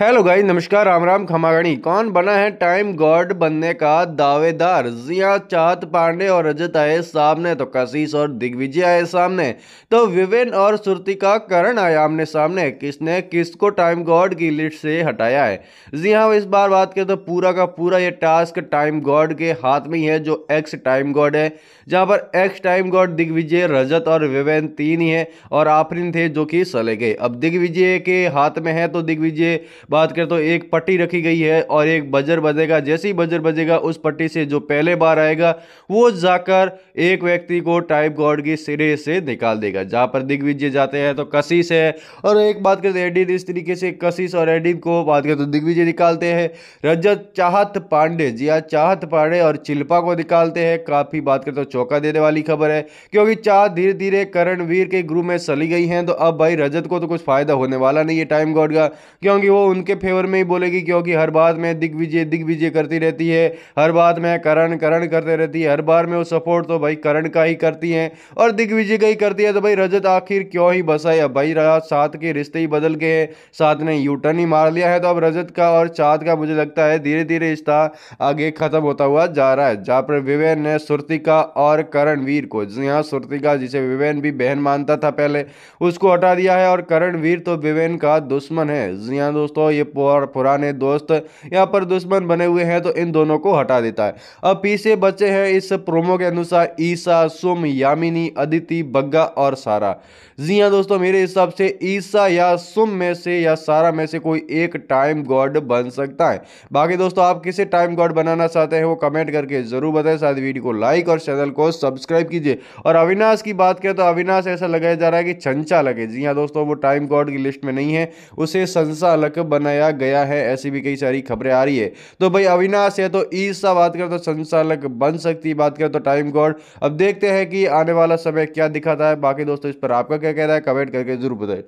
hello गाई नमस्कार राम राम खमागणी कौन बना है टाइम गॉड बनने का दावेदार जिया चाहत पांडे और रजत आए सामने तो कशिश और दिग्विजय आए सामने तो विवेन और का करण आए आमने सामने किसने किसको टाइम गॉड की लिस्ट से हटाया है जी हाँ इस बार बात करें तो पूरा का पूरा ये टास्क टाइम गॉड के हाथ में ही है जो एक्स टाइम गॉड है जहाँ पर ex time god Digvijay Rajat और विवेन तीन ही है और आफरीन थे जो कि सले गए अब दिग्विजय के हाथ में है तो दिग्विजय बात करें तो एक पट्टी रखी गई है और एक बजर बजेगा जैसे ही बजर बजेगा उस पट्टी से जो पहले बार आएगा वो जाकर एक व्यक्ति को टाइप गॉड की सिरे से निकाल देगा जहाँ पर दिग्विजय जाते हैं तो कशिश है और एक बात करें तो एडिद इस तरीके से कशिश और एडिद को बात करें तो दिग्विजय निकालते हैं रजत चाहत पांडे जी हाँ चाहत पांडे और चिल्पा को निकालते हैं काफ़ी बात करें तो चौका देने वाली खबर है क्योंकि चाहत धीरे धीरे करणवीर के ग्रुप में चली गई हैं तो अब भाई रजत को तो कुछ फ़ायदा होने वाला नहीं है टाइम गॉड का क्योंकि वो उन उनके फेवर में ही बोलेगी क्योंकि हर बात में दिग्विजय दिग्विजय करती रहती है हर बात में करण करण करते रहती है हर बार में वो सपोर्ट तो भाई करण का ही करती हैं और दिग्विजय का ही करती है तो भाई रजत आखिर क्यों ही बसा है भाई रात साथ के रिश्ते ही बदल गए हैं साथ ने यू टर्न ही मार लिया है तो अब रजत का और चाँद का मुझे लगता है धीरे धीरे रिश्ता आगे खत्म होता हुआ जा रहा है जहाँ पर विवेन ने सुरतिका और करणवीर को यहाँ सुरतिका जिसे विवेन भी बहन मानता था पहले उसको हटा दिया है और करणवीर तो विवेन का दुश्मन है जी दोस्तों दोस्तों ये पुराने दोस्त यहाँ पर दुश्मन बने हुए हैं तो इन दोनों को हटा देता है अब पीछे बच्चे हैं इस प्रोमो के अनुसार ईसा सुम यामिनी अदिति बग्गा और सारा जी हाँ दोस्तों मेरे हिसाब से ईसा या सुम में से या सारा में से कोई एक टाइम गॉड बन सकता है बाकी दोस्तों आप किसे टाइम गॉड बनाना चाहते हैं वो कमेंट करके ज़रूर बताएं साथ वीडियो को लाइक और चैनल को सब्सक्राइब कीजिए और अविनाश की बात करें तो अविनाश ऐसा लगाया जा रहा है कि चंचा लगे जी हाँ दोस्तों वो टाइम गॉड की लिस्ट में नहीं है उसे संसा लक बनाया गया है ऐसी भी कई सारी खबरें आ रही है तो भाई अविनाश है तो ईसा बात करें तो संचालक बन सकती बात करें तो टाइम गॉड अब देखते हैं कि आने वाला समय क्या दिखाता है बाकी दोस्तों इस पर आपका क्या कह रहा है कमेंट करके जरूर बताए